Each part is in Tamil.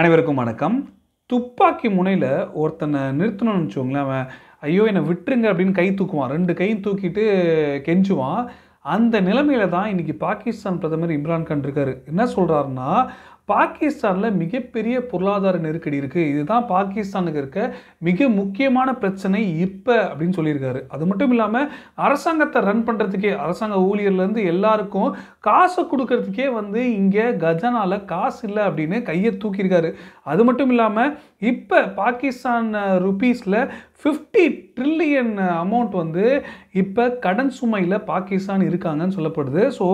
அனைவருக்கும் வணக்கம் துப்பாக்கி முனையில் ஒருத்தனை நிறுத்தணும்னு வச்சுக்கோங்களேன் அவன் ஐயோ என்னை விட்டுருங்க அப்படின்னு கை தூக்குவான் ரெண்டு கையும் தூக்கிட்டு கெஞ்சுவான் அந்த நிலைமையில தான் இன்றைக்கி பாகிஸ்தான் பிரதமர் இம்ரான்கான் இருக்கார் என்ன சொல்கிறாருன்னா பாகிஸ்தானில் மிகப்பெரிய பொருளாதார நெருக்கடி இருக்குது இதுதான் பாகிஸ்தானுக்கு இருக்க மிக முக்கியமான பிரச்சனை இப்போ அப்படின்னு சொல்லியிருக்காரு அது மட்டும் இல்லாமல் அரசாங்கத்தை ரன் பண்ணுறதுக்கே அரசாங்க ஊழியர்லேருந்து எல்லாருக்கும் காசை கொடுக்கறதுக்கே வந்து இங்கே கஜனாவில் காசு இல்லை அப்படின்னு கையை தூக்கியிருக்காரு அது மட்டும் இல்லாமல் இப்போ பாகிஸ்தான் ருபீஸில் ஃபிஃப்டி ட்ரில்லியன் அமௌண்ட் வந்து இப்போ கடன் சுமையில் பாகிஸ்தான் இருக்காங்கன்னு சொல்லப்படுது ஸோ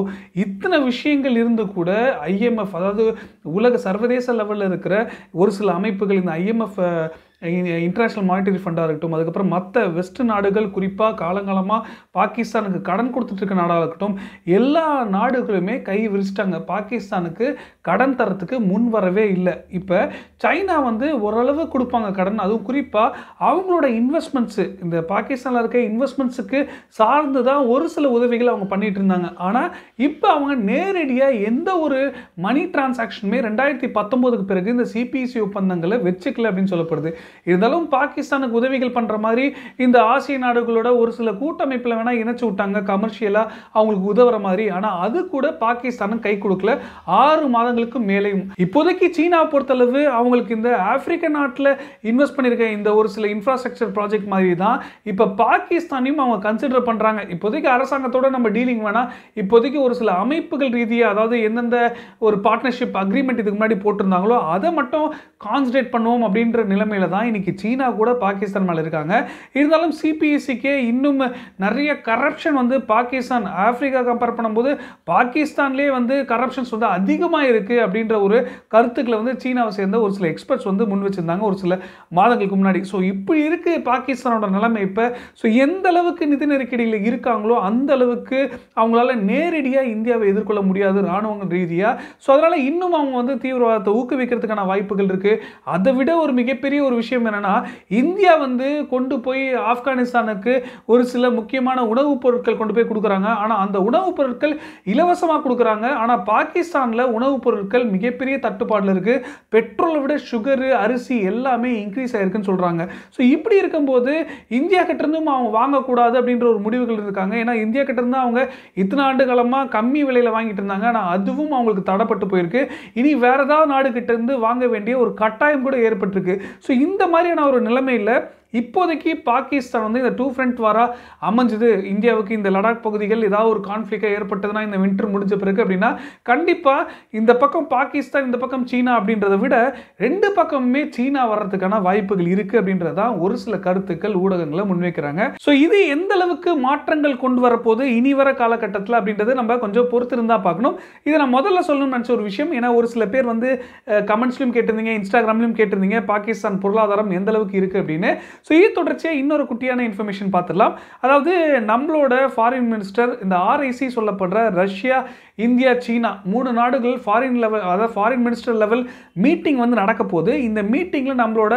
இத்தனை விஷயங்கள் இருந்து கூட ஐஎம்எஃப் அதாவது உலக சர்வதேச லெவலில் இருக்கிற ஒரு சில அமைப்புகள் இந்த ஐஎம்எஃப் இன்டர்நேஷ்னல் மானிட்டரி ஃபண்டாக இருக்கட்டும் அதுக்கப்புறம் மற்ற வெஸ்ட் நாடுகள் குறிப்பாக காலங்காலமாக பாகிஸ்தானுக்கு கடன் கொடுத்துட்ருக்க நாடாக இருக்கட்டும் எல்லா நாடுகளுமே கை விரிச்சிட்டாங்க பாகிஸ்தானுக்கு கடன் தரத்துக்கு முன் வரவே இல்லை இப்போ சைனா வந்து ஓரளவு கொடுப்பாங்க கடன் அதுவும் குறிப்பாக அவங்களோட இன்வெஸ்ட்மெண்ட்ஸு இந்த பாகிஸ்தானில் இருக்க இன்வெஸ்ட்மெண்ட்ஸுக்கு சார்ந்து தான் ஒரு சில உதவிகள் அவங்க பண்ணிகிட்டு இருந்தாங்க ஆனால் இப்போ அவங்க நேரடியாக எந்த ஒரு மணி டிரான்சாக்ஷனுமே ரெண்டாயிரத்தி பத்தொம்போதுக்கு பிறகு இந்த சிபிசி ஒப்பந்தங்களை வச்சுக்கல அப்படின்னு சொல்லப்படுது இருந்தாலும் பாகிஸ்தானுக்கு உதவிகள் பண்ணுற மாதிரி இந்த ஆசிய நாடுகளோட ஒரு சில கூட்டமைப்பில் வேணால் இணைச்சு விட்டாங்க கமர்ஷியலாக அவங்களுக்கு உதவுற மாதிரி ஆனால் அது கூட பாகிஸ்தானும் கை கொடுக்கல ஆறு மாதங்களுக்கு மேலேயும் இப்போதைக்கு சீனா பொறுத்தளவு அவங்களுக்கு இந்த ஆப்பிரிக்க நாட்டில் இன்வெஸ்ட் பண்ணியிருக்க இந்த ஒரு சில இன்ஃப்ராஸ்ட்ரக்சர் ப்ராஜெக்ட் மாதிரி தான் இப்போ பாகிஸ்தானையும் அவங்க கன்சிடர் பண்ணுறாங்க இப்போதைக்கு அரசாங்கத்தோட நம்ம டீலிங் வேணால் இப்போதைக்கு ஒரு சில அமைப்புகள் ரீதியாக அதாவது எந்தெந்த ஒரு பார்ட்னர்ஷிப் அக்ரிமெண்ட் இதுக்கு முன்னாடி போட்டிருந்தாங்களோ அதை மட்டும் கான்சன்ட்ரேட் பண்ணுவோம் அப்படின்ற நிலைமையில தான் இன்னைக்கு சீனா கூட பாகிஸ்தான் மேலே இருக்காங்க இருந்தாலும் சிபிஎஸ்சிக்கே இன்னும் நிறைய கரப்ஷன் வந்து பாகிஸ்தான் ஆஃப்ரிக்கா கம்பேர் பண்ணும்போது பாகிஸ்தான்லேயே வந்து கரப்ஷன்ஸ் வந்து அதிகமாக இருக்குது அப்படின்ற ஒரு கருத்துக்களை வந்து சீனாவை சேர்ந்த ஒரு சில எக்ஸ்பர்ட்ஸ் வந்து முன் வச்சுருந்தாங்க ஒரு சில மாதங்களுக்கு முன்னாடி ஸோ இப்படி இருக்குது பாகிஸ்தானோட நிலைமை இப்போ ஸோ எந்த அளவுக்கு நிதி நெருக்கடியில் இருக்காங்களோ அந்த அளவுக்கு அவங்களால நேரடியாக இந்தியாவை எதிர்கொள்ள முடியாது இராணுவங்கள் ரீதியாக ஸோ அதனால் இன்னும் அவங்க வந்து தீவிரவாதத்தை ஊக்குவிக்கிறதுக்கான வாய்ப்புகள் இருக்குது அதை விட ஒரு மிகப்பெரிய ஒரு விஷயம் விஷயம் என்னென்னா இந்தியா வந்து கொண்டு போய் ஆப்கானிஸ்தானுக்கு ஒரு சில முக்கியமான உணவுப் பொருட்கள் கொண்டு போய் கொடுக்குறாங்க ஆனால் அந்த உணவுப் பொருட்கள் இலவசமாக கொடுக்குறாங்க ஆனால் பாகிஸ்தானில் உணவுப் பொருட்கள் மிகப்பெரிய தட்டுப்பாடில் இருக்குது பெட்ரோலை விட சுகரு அரிசி எல்லாமே இன்க்ரீஸ் ஆகிருக்குன்னு சொல்கிறாங்க ஸோ இப்படி இருக்கும்போது இந்தியா கிட்டேருந்தும் அவங்க வாங்கக்கூடாது அப்படின்ற ஒரு முடிவுகள் இருக்காங்க ஏன்னா இந்தியா கிட்டேருந்து அவங்க இத்தனை ஆண்டு காலமாக கம்மி விலையில் வாங்கிட்டு இருந்தாங்க ஆனால் அதுவும் அவங்களுக்கு தடப்பட்டு போயிருக்கு இனி வேறு ஏதாவது நாடு கிட்டேருந்து வாங்க வேண்டிய ஒரு கட்டாயம் கூட ஏற்பட்டிருக்கு ஸோ இந்த இந்த மாதிரியான ஒரு நிலைமையில் இப்போதைக்கு பாகிஸ்தான் வந்து இந்த டூ ஃப்ரண்ட் வாரா அமைஞ்சது இந்தியாவுக்கு இந்த லடாக் பகுதிகள் ஏதாவது ஒரு கான்ஃப்ளிக்டாக ஏற்பட்டதுன்னா இந்த வின்டர் முடிஞ்ச பிறகு அப்படின்னா கண்டிப்பாக இந்த பக்கம் பாகிஸ்தான் இந்த பக்கம் சீனா அப்படின்றத விட ரெண்டு பக்கமுமே சீனா வர்றதுக்கான வாய்ப்புகள் இருக்குது அப்படின்றதான் ஒரு சில கருத்துக்கள் ஊடகங்களை முன்வைக்கிறாங்க ஸோ இது எந்த அளவுக்கு மாற்றங்கள் கொண்டு வரப்போது இனி வர காலகட்டத்தில் அப்படின்றது நம்ம கொஞ்சம் பொறுத்திருந்தா பார்க்கணும் இதை நான் முதல்ல சொல்லணும்னு நினச்ச ஒரு விஷயம் ஏன்னா ஒரு சில பேர் வந்து கமெண்ட்ஸ்லையும் கேட்டிருந்தீங்க இன்ஸ்டாகிராம்லையும் கேட்டிருந்தீங்க பாகிஸ்தான் பொருளாதாரம் எந்த அளவுக்கு இருக்குது அப்படின்னு ஸோ இது தொடர்ச்சியாக இன்னொரு குட்டியான இன்ஃபர்மேஷன் பார்த்துடலாம் அதாவது நம்மளோட ஃபாரின் மினிஸ்டர் இந்த ஆர்ஐசி சொல்லப்படுற ரஷ்யா இந்தியா சீனா மூணு நாடுகள் ஃபாரின் லெவல் அதாவது ஃபாரின் மினிஸ்டர் லெவல் மீட்டிங் வந்து நடக்க போகுது இந்த மீட்டிங்கில் நம்மளோட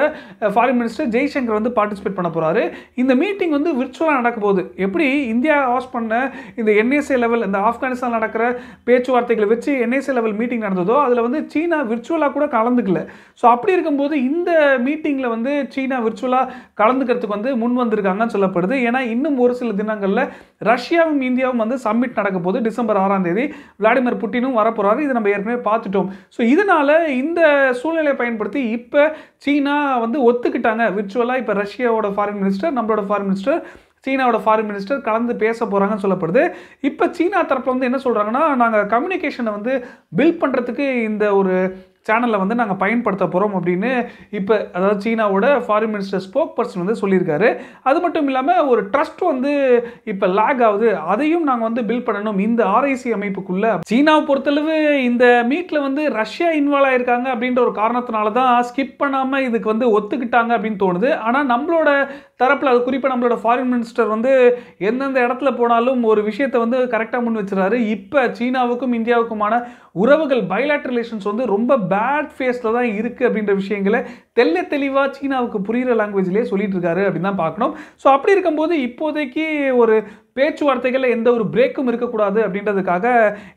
ஃபாரின் மினிஸ்டர் ஜெய்சங்கர் வந்து பார்ட்டிசிபேட் பண்ண போகிறாரு இந்த மீட்டிங் வந்து விர்ச்சுவலாக நடக்க போகுது எப்படி இந்தியா ஹாஸ் பண்ண இந்த என்எஸ்ஏ லெவல் இந்த ஆப்கானிஸ்தான் நடக்கிற பேச்சுவார்த்தைகளை வச்சு என்ஏசி லெவல் மீட்டிங் நடந்ததோ அதில் வந்து சீனா விர்ச்சுவலாக கூட கலந்துக்கல ஸோ அப்படி இருக்கும்போது இந்த மீட்டிங்கில் வந்து சீனா விர்ச்சுவலாக கலந்துக்கிறதுக்கு வந்து முன் வந்திருக்காங்கன்னு சொல்லப்படுது ஏன்னா இன்னும் ஒரு சில தினங்களில் ரஷ்யாவும் இந்தியாவும் வந்து சம்மிட் நடக்க போது டிசம்பர் ஆறாம் தேதி விளாடிமிர் புட்டினும் வரப்போகிறாரு இது நம்ம ஏற்கனவே பார்த்துட்டோம் ஸோ இதனால் இந்த சூழ்நிலையை பயன்படுத்தி இப்போ சீனா வந்து ஒத்துக்கிட்டாங்க விர்ச்சுவலாக இப்போ ரஷ்யாவோட ஃபாரின் மினிஸ்டர் நம்மளோட ஃபாரின் மினிஸ்டர் சீனாவோட ஃபாரின் மினிஸ்டர் கலந்து பேச போகிறாங்கன்னு சொல்லப்படுது இப்போ சீனா தரப்பில் வந்து என்ன சொல்கிறாங்கன்னா நாங்கள் கம்யூனிகேஷனை வந்து பில்ட் பண்ணுறதுக்கு இந்த ஒரு சேனலை வந்து நாங்கள் பயன்படுத்த போகிறோம் அப்படின்னு இப்போ அதாவது சீனாவோட ஃபாரின் மினிஸ்டர் ஸ்போக் பர்சன் வந்து சொல்லியிருக்காரு அது மட்டும் இல்லாமல் ஒரு ட்ரஸ்ட் வந்து இப்போ லேக் ஆகுது அதையும் நாங்கள் வந்து பில் பண்ணணும் இந்த ஆர்ஐசி அமைப்புக்குள்ள சீனாவை பொறுத்தளவு இந்த மீட்டில் வந்து ரஷ்யா இன்வால்வ் ஆயிருக்காங்க அப்படின்ற ஒரு காரணத்தினால தான் ஸ்கிப் பண்ணாமல் இதுக்கு வந்து ஒத்துக்கிட்டாங்க அப்படின்னு தோணுது ஆனால் நம்மளோட தரப்பில் அது குறிப்பாக நம்மளோட ஃபாரின் மினிஸ்டர் வந்து எந்தெந்த இடத்துல போனாலும் ஒரு விஷயத்தை வந்து கரெக்டாக முன் வச்சுறாரு இப்போ சீனாவுக்கும் இந்தியாவுக்குமான உறவுகள் பயலாட் ரிலேஷன்ஸ் வந்து ரொம்ப பே பேட் ஃபேஸில் தான் இருக்குது அப்படின்ற விஷயங்களை தெல்ல தெளிவாக சீனாவுக்கு புரிகிற லாங்குவேஜ்லேயே சொல்லிட்டு இருக்காரு அப்படின்னு தான் பார்க்கணும் ஸோ அப்படி இருக்கும்போது இப்போதைக்கு ஒரு பேச்சுவார்த்தைகளில் எந்த ஒரு பிரேக்கும் இருக்கக்கூடாது அப்படின்றதுக்காக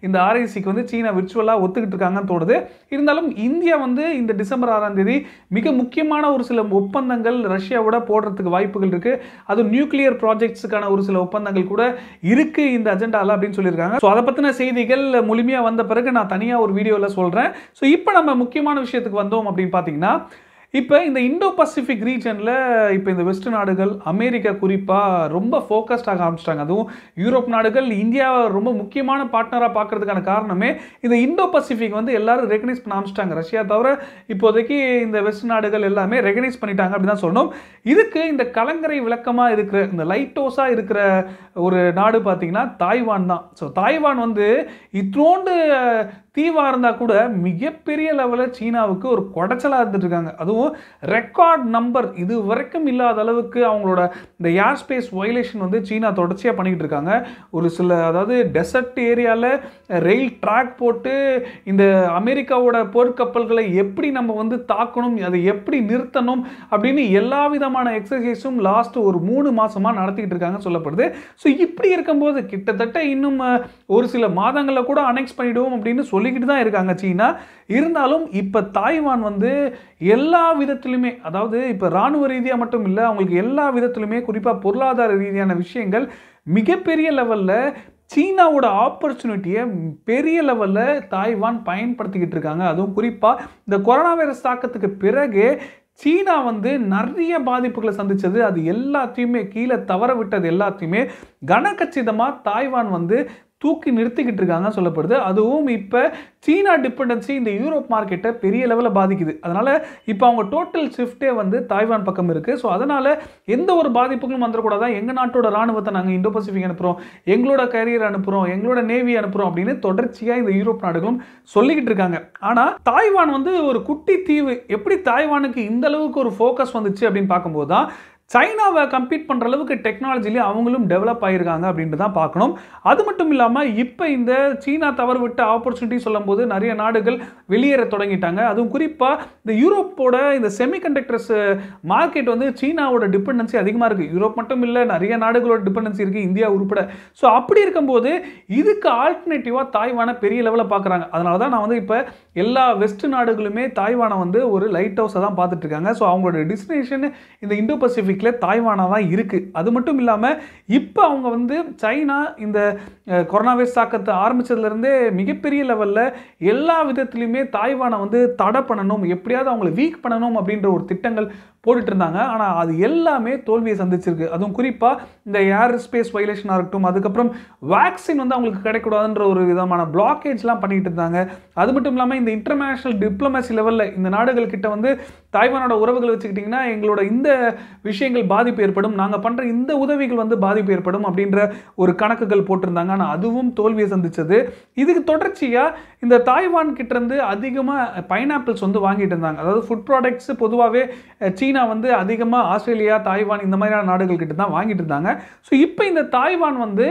இந்த ஆர்ஐசிக்கு வந்து சீனா விர்ச்சுவலாக ஒத்துக்கிட்டு இருக்காங்கன்னு தோணுது இருந்தாலும் இந்தியா வந்து இந்த டிசம்பர் ஆறாம் தேதி மிக முக்கியமான ஒரு சில ஒப்பந்தங்கள் ரஷ்யாவோட போடுறதுக்கு வாய்ப்புகள் இருக்குது அது நியூக்ளியர் ப்ராஜெக்ட்ஸுக்கான ஒரு சில ஒப்பந்தங்கள் கூட இருக்குது இந்த அஜெண்டாவில் அப்படின்னு சொல்லியிருக்காங்க ஸோ அதை பற்றின செய்திகள் முழுமையாக வந்த பிறகு நான் தனியாக ஒரு வீடியோவில் சொல்கிறேன் ஸோ இப்போ நம்ம முக்கியமான விஷயத்துக்கு வந்தோம் அப்படின்னு பார்த்தீங்கன்னா இப்போ இந்த இந்தோ பசிபிக் ரீஜனில் இப்போ இந்த வெஸ்ட் நாடுகள் அமெரிக்கா குறிப்பாக ரொம்ப ஃபோக்கஸ்டாக ஆரம்பிச்சிட்டாங்க அதுவும் யூரோப் நாடுகள் இந்தியாவை ரொம்ப முக்கியமான பார்ட்னராக பார்க்குறதுக்கான காரணமே இந்த இந்தோ பசிபிக் வந்து எல்லாரும் ரெகனைஸ் பண்ண ஆரம்பிச்சிட்டாங்க ரஷ்யா தவிர இப்போதைக்கு இந்த வெஸ்ட் நாடுகள் எல்லாமே ரெகனைஸ் பண்ணிட்டாங்க அப்படின்னு தான் சொல்லணும் இதுக்கு இந்த கலங்கரை விளக்கமாக இருக்கிற இந்த லைட்டோஸாக இருக்கிற ஒரு நாடு பார்த்திங்கன்னா தாய்வான் தான் ஸோ தாய்வான் வந்து இத்தோண்டு தீவாக இருந்தால் கூட மிகப்பெரிய லெவலில் சீனாவுக்கு ஒரு குடைச்சலாக இருந்துட்டு இருக்காங்க அதுவும் ரெக்கார்ட் நம்பர் இது வரைக்கும் இல்லாத அளவுக்கு அவங்களோட இந்த ஏர் ஸ்பேஸ் வயலேஷன் வந்து சீனா தொடர்ச்சியாக பண்ணிக்கிட்டு இருக்காங்க ஒரு சில அதாவது டெசர்ட் ஏரியாவில் ரயில் ட்ராக் போட்டு இந்த அமெரிக்காவோட போர்க்கப்பல்களை எப்படி நம்ம வந்து தாக்கணும் அதை எப்படி நிறுத்தணும் அப்படின்னு எல்லா விதமான எக்ஸசைஸும் லாஸ்ட் ஒரு மூணு மாதமாக நடத்திக்கிட்டு இருக்காங்க சொல்லப்படுது ஸோ இப்படி இருக்கும்போது கிட்டத்தட்ட இன்னும் ஒரு சில மாதங்களில் கூட அனெக்ஸ் பண்ணிவிடுவோம் அப்படின்னு சொல்லி சொல்லிக்கிட்டு தான் இருக்காங்க சீனா இருந்தாலும் இப்போ தாய்வான் வந்து எல்லா விதத்திலுமே அதாவது இப்போ இராணுவ ரீதியாக மட்டும் இல்லை அவங்களுக்கு எல்லா விதத்திலுமே குறிப்பாக பொருளாதார ரீதியான விஷயங்கள் மிகப்பெரிய லெவலில் சீனாவோட ஆப்பர்ச்சுனிட்டியை பெரிய லெவலில் தாய்வான் பயன்படுத்திக்கிட்டு இருக்காங்க அதுவும் குறிப்பாக இந்த கொரோனா வைரஸ் தாக்கத்துக்கு பிறகு சீனா வந்து நிறைய பாதிப்புகளை சந்தித்தது அது எல்லாத்தையுமே கீழே தவற விட்டது எல்லாத்தையுமே கனகச்சிதமாக தாய்வான் வந்து தூக்கி நிறுத்திக்கிட்டு இருக்காங்க சொல்லப்படுது அதுவும் இப்போ சீனா டிபெண்டன்சி இந்த யூரோப் மார்க்கெட்டை பெரிய லெவலில் பாதிக்குது அதனால் இப்போ அவங்க டோட்டல் ஷிஃப்ட்டே வந்து தாய்வான் பக்கம் இருக்குது ஸோ அதனால் எந்த ஒரு பாதிப்புகளும் வந்துடக்கூடாதா எங்கள் நாட்டோட ராணுவத்தை நாங்கள் இந்தோ பசிபிக் அனுப்புகிறோம் எங்களோட கரியர் அனுப்புகிறோம் எங்களோட நேவி அனுப்புகிறோம் அப்படின்னு தொடர்ச்சியாக இந்த யூரோப் நாடுகளும் சொல்லிக்கிட்டு இருக்காங்க ஆனால் தாய்வான் வந்து ஒரு குட்டி தீவு எப்படி தாய்வானுக்கு இந்த அளவுக்கு ஒரு ஃபோக்கஸ் வந்துச்சு அப்படின்னு பார்க்கும்போது தான் சைனாவை கம்பீட் பண்ணுற அளவுக்கு டெக்னாலஜிலேயே அவங்களும் டெவலப் ஆகியிருக்காங்க அப்படின்ட்டு தான் பார்க்கணும் அது மட்டும் இல்லாமல் இப்போ இந்த சீனா தவறு விட்ட ஆப்பர்ச்சுனிட்டி சொல்லும்போது நிறைய நாடுகள் வெளியேற தொடங்கிட்டாங்க அதுவும் குறிப்பாக இந்த யூரோப்போட இந்த செமிகண்டக்டர்ஸ் மார்க்கெட் வந்து சீனாவோட டிபெண்டன்சி அதிகமாக இருக்குது யூரோப் மட்டும் இல்லை நிறைய நாடுகளோட டிபெண்டன்சி இருக்குது இந்தியா உருப்பட ஸோ அப்படி இருக்கும்போது இதுக்கு ஆல்டர்னேட்டிவாக தாய்வானை பெரிய லெவலில் பார்க்குறாங்க அதனால தான் நான் வந்து இப்போ எல்லா வெஸ்ட் நாடுகளுமே தாய்வானை வந்து ஒரு லைட் ஹவுஸை தான் பார்த்துட்ருக்காங்க ஸோ அவங்களோட டெஸ்டினேஷன் இந்த இந்தோ பசிஃபிக் லிஸ்ட்டில் தாய்வானாக தான் இருக்குது அது மட்டும் இல்லாமல் இப்போ அவங்க வந்து சைனா இந்த கொரோனா வைரஸ் தாக்கத்தை ஆரம்பித்ததுலேருந்தே மிகப்பெரிய லெவலில் எல்லா விதத்துலேயுமே தாய்வானை வந்து தடை பண்ணணும் எப்படியாவது அவங்களை வீக் பண்ணணும் அப்படின்ற ஒரு திட்டங்கள் போட்டுட்டு இருந்தாங்க ஆனால் அது எல்லாமே தோல்வியை சந்திச்சிருக்கு அதுவும் குறிப்பாக இந்த ஏர் ஸ்பேஸ் வைலேஷனாக இருக்கட்டும் அதுக்கப்புறம் வேக்சின் வந்து அவங்களுக்கு கிடைக்கூடாதுன்ற ஒரு விதமான பிளாக்கேஜ்லாம் பண்ணிகிட்டு இருந்தாங்க அது மட்டும் இல்லாமல் இந்த இன்டர்நேஷ்னல் டிப்ளமசி லெவலில் இந்த நாடுகள் கிட்ட வந்து தாய்வானோட உறவுகள் வச்சுக்கிட்டிங்கன்னா எங்களோட இந்த விஷயங்கள் பாதிப்பு ஏற்படும் நாங்கள் பண்ணுற இந்த உதவிகள் வந்து பாதிப்பு ஏற்படும் அப்படின்ற ஒரு கணக்குகள் போட்டிருந்தாங்க ஆனால் அதுவும் தோல்வியை சந்தித்தது இதுக்கு தொடர்ச்சியாக இந்த தாய்வான் கிட்டேருந்து அதிகமாக பைனாப்பிள்ஸ் வந்து வாங்கிட்டு இருந்தாங்க அதாவது ஃபுட் ப்ராடக்ட்ஸ் பொதுவாகவே சீனா வந்து அதிகமாக ஆஸ்திரேலியா தாய்வான் இந்த மாதிரியான நாடுகள் கிட்ட தான் வாங்கிட்டு இருந்தாங்க ஸோ இப்போ இந்த தாய்வான் வந்து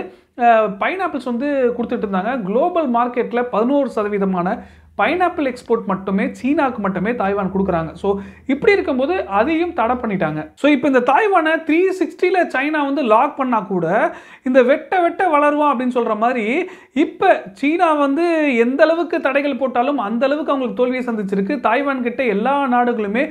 பைனாப்பிள்ஸ் வந்து கொடுத்துட்டு இருந்தாங்க குளோபல் மார்க்கெட்டில் பதினோரு சதவீதமான பைனாப்பிள் எக்ஸ்போர்ட் மட்டுமே சீனாவுக்கு மட்டுமே தாய்வான் கொடுக்குறாங்க ஸோ இப்படி இருக்கும்போது அதையும் தடை பண்ணிட்டாங்க ஸோ இப்போ இந்த தாய்வானை த்ரீ சிக்ஸ்டியில் சைனா வந்து லாக் பண்ணால் கூட இந்த வெட்ட வெட்ட வளருவான் அப்படின்னு சொல்கிற மாதிரி இப்போ சீனா வந்து எந்த அளவுக்கு தடைகள் போட்டாலும் அந்த அளவுக்கு அவங்களுக்கு தோல்வியை சந்திச்சிருக்கு தாய்வான் கிட்ட எல்லா நாடுகளுமே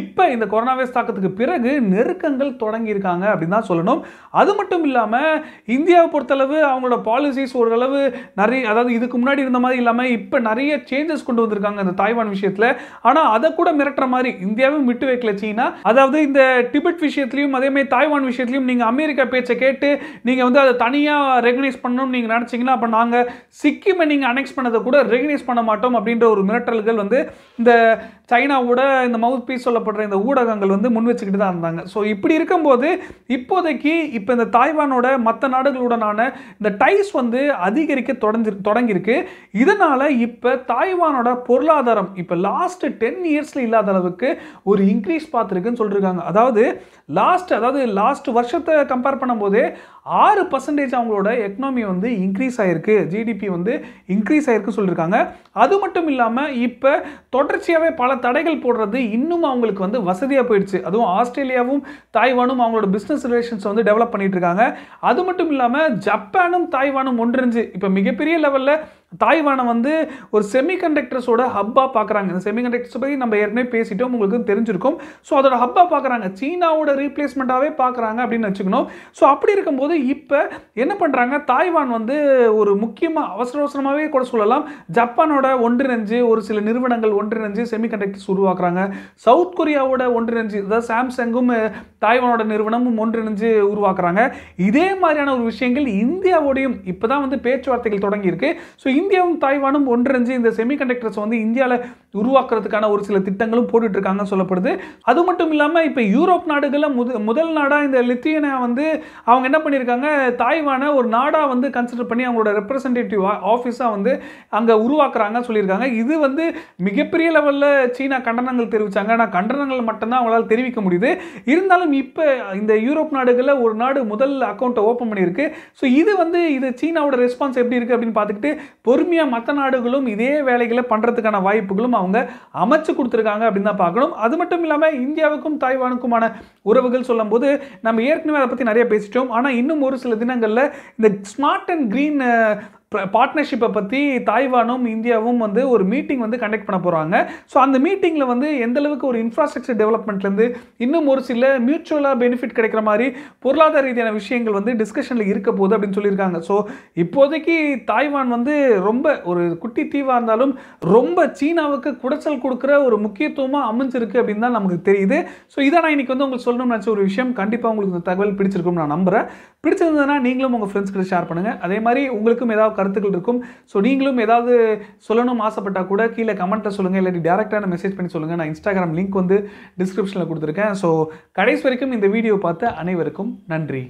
இப்போ இந்த கொரோனா வைரஸ் தாக்கத்துக்கு பிறகு நெருக்கங்கள் தொடங்கியிருக்காங்க அப்படின்னு தான் சொல்லணும் அது மட்டும் இல்லாமல் இந்தியாவை பொறுத்தளவு அவங்களோட பாலிசிஸ் ஓரளவு நிறைய அதாவது இதுக்கு முன்னாடி இருந்த மாதிரி இல்லாமல் இப்போ நிறைய சேஞ்ச் சேஞ்சஸ் கொண்டு வந்திருக்காங்க இந்த தாய்வான் விஷயத்தில் ஆனால் அதை கூட மிரட்டுற மாதிரி இந்தியாவும் விட்டு வைக்கல சீனா அதாவது இந்த டிபெட் விஷயத்துலையும் அதே மாதிரி தாய்வான் விஷயத்துலையும் நீங்கள் அமெரிக்கா பேச்சை கேட்டு நீங்கள் வந்து அதை தனியாக ரெகனைஸ் பண்ணணும்னு நீங்கள் நினச்சிங்கன்னா அப்போ நாங்கள் சிக்கிமை நீங்கள் அனெக்ஸ் பண்ணதை கூட ரெகனைஸ் பண்ண மாட்டோம் அப்படின்ற ஒரு மிரட்டல்கள் வந்து இந்த சைனாவோட இந்த மவுத் பீஸ் சொல்லப்படுற இந்த ஊடகங்கள் வந்து முன் வச்சுக்கிட்டு தான் இருந்தாங்க ஸோ இப்படி இருக்கும்போது இப்போதைக்கு இப்போ இந்த தாய்வானோட மற்ற நாடுகளுடனான இந்த டைஸ் வந்து அதிகரிக்க தொடங்கி தொடங்கியிருக்கு இதனால் இப்போ தாய்வான் தைவானோட பொருளாதாரம் இப்போ லாஸ்ட் டென் இயர்ஸில் இல்லாத அளவுக்கு ஒரு இன்க்ரீஸ் பார்த்துருக்குன்னு சொல்லியிருக்காங்க அதாவது லாஸ்ட் அதாவது லாஸ்ட் வருஷத்தை கம்பேர் பண்ணும்போதே ஆறு பர்சன்டேஜ் அவங்களோட எக்கனாமி வந்து இன்க்ரீஸ் ஆகிருக்கு ஜிடிபி வந்து இன்க்ரீஸ் ஆகிருக்கு சொல்லியிருக்காங்க அது மட்டும் இல்லாமல் இப்போ தொடர்ச்சியாகவே பல தடைகள் போடுறது இன்னும் அவங்களுக்கு வந்து வசதியாக போயிடுச்சு அதுவும் ஆஸ்திரேலியாவும் தாய்வானும் அவங்களோட பிஸ்னஸ் ரிலேஷன்ஸ் வந்து டெவலப் பண்ணிட்டு இருக்காங்க அது மட்டும் இல்லாமல் ஜப்பானும் தாய்வானும் ஒன்றிணைஞ்சு இப்போ மிகப்பெரிய லெவலில் தாய்வானை வந்து ஒரு செமிகண்டக்டர்ஸோட ஹப்பாக பார்க்குறாங்க இந்த செமிகண்டக்டர்ஸ் பற்றி நம்ம ஏற்கனவே பேசிட்டோம் உங்களுக்கு தெரிஞ்சிருக்கும் ஸோ அதோட ஹப்பாக பார்க்குறாங்க சீனாவோட ரீப்ளேஸ்மெண்ட்டாகவே பார்க்குறாங்க அப்படின்னு வச்சுக்கணும் ஸோ அப்படி இருக்கும்போது இப்போ என்ன பண்ணுறாங்க தாய்வான் வந்து ஒரு முக்கியமாக அவசர அவசரமாகவே கூட சொல்லலாம் ஜப்பானோட ஒன்றிணைஞ்சு ஒரு சில நிறுவனங்கள் ஒன்றிணைஞ்சு செமிகண்டக்டர்ஸ் உருவாக்குறாங்க சவுத் கொரியாவோட ஒன்றிணைஞ்சு அதாவது சாம்சங்கும் தாய்வானோட நிறுவனமும் ஒன்றிணைஞ்சு உருவாக்குறாங்க இதே மாதிரியான ஒரு விஷயங்கள் இந்தியாவோடையும் இப்போ தான் வந்து பேச்சுவார்த்தைகள் தொடங்கியிருக்கு ஸோ இந்தியாவும் தாய்வானும் ஒன்றிணைஞ்சு இந்த செமிகண்டக்டர்ஸ் வந்து இந்தியாவில் உருவாக்குறதுக்கான ஒரு சில திட்டங்களும் போட்டுட்டு இருக்காங்கன்னு சொல்லப்படுது அது மட்டும் இல்லாமல் இப்போ யூரோப் நாடுகளில் முது முதல் நாடாக இந்த லித்தியனை வந்து அவங்க என்ன பண்ணியிருக்காங்க தாய்வானை ஒரு நாடாக வந்து கன்சிடர் பண்ணி அவங்களோட ரெப்ரசன்டேட்டிவ் ஆஃபீஸாக வந்து அங்கே உருவாக்குறாங்க சொல்லியிருக்காங்க இது வந்து மிகப்பெரிய லெவலில் சீனா கண்டனங்கள் தெரிவித்தாங்க ஆனால் கண்டனங்கள் மட்டும்தான் அவங்களால் தெரிவிக்க முடியுது இருந்தாலும் இப்போ இந்த யூரோப் நாடுகளில் ஒரு நாடு முதல் அக்கௌண்ட்டை ஓப்பன் பண்ணியிருக்கு ஸோ இது வந்து இது சீனாவோட ரெஸ்பான்ஸ் எப்படி இருக்குது அப்படின்னு பார்த்துக்கிட்டு பொறுமையாக மற்ற நாடுகளும் இதே வேலைகளை பண்ணுறதுக்கான வாய்ப்புகளும் அவங்க அமைச்சு கொடுத்துருக்காங்க அப்படின்னு தான் பார்க்கணும் அது மட்டும் இல்லாமல் இந்தியாவுக்கும் தாய்வானுக்குமான உறவுகள் சொல்லும்போது நம்ம ஏற்கனவே அதை பற்றி நிறைய பேசிட்டோம் ஆனால் இன்னும் ஒரு சில தினங்களில் இந்த ஸ்மார்ட் அண்ட் க்ரீன் பார்ட்னர்ஷிப்பை பற்றி தாய்வானும் இந்தியாவும் வந்து ஒரு மீட்டிங் வந்து கண்டக்ட் பண்ண போகிறாங்க ஸோ அந்த மீட்டிங்கில் வந்து எந்தளவுக்கு ஒரு இன்ஃப்ராஸ்ட்ரக்சர் டெவலப்மெண்ட்லேருந்து இன்னும் ஒரு சில மியூச்சுவலாக பெனிஃபிட் கிடைக்கிற மாதிரி பொருளாதார ரீதியான விஷயங்கள் வந்து டிஸ்கஷனில் இருக்க போகுது அப்படின்னு சொல்லியிருக்காங்க ஸோ இப்போதைக்கு தாய்வான் வந்து ரொம்ப ஒரு குட்டி தீவாக இருந்தாலும் ரொம்ப சீனாவுக்கு குடைச்சல் கொடுக்குற ஒரு முக்கியத்துவமாக அமைஞ்சிருக்கு அப்படின்னு தான் நமக்கு தெரியுது ஸோ இதை நான் இன்றைக்கி வந்து உங்களுக்கு சொல்லணும்னு நினச்ச ஒரு விஷயம் கண்டிப்பாக உங்களுக்கு இந்த தகவல் பிடிச்சிருக்கும்னு நான் நம்புகிறேன் பிடிச்சிருந்ததுன்னா நீங்களும் உங்கள் ஃப்ரெண்ட்ஸ் கிட்ட ஷேர் பண்ணுங்கள் அதே மாதிரி உங்களுக்கும் ஏதாவது கருத்துக்கள் இருக்கும் ஸோ நீங்களும் ஏதாவது சொல்லணும் ஆசைப்பட்டால் கூட கீழே கமெண்ட்டில் சொல்லுங்கள் இல்லாட்டி டேரெக்டான மெசேஜ் பண்ணி சொல்லுங்கள் நான் இன்ஸ்டாகிராம் லிங்க் வந்து டிஸ்கிரிப்ஷனில் கொடுத்துருக்கேன் ஸோ கடைசி வரைக்கும் இந்த வீடியோ பார்த்த அனைவருக்கும் நன்றி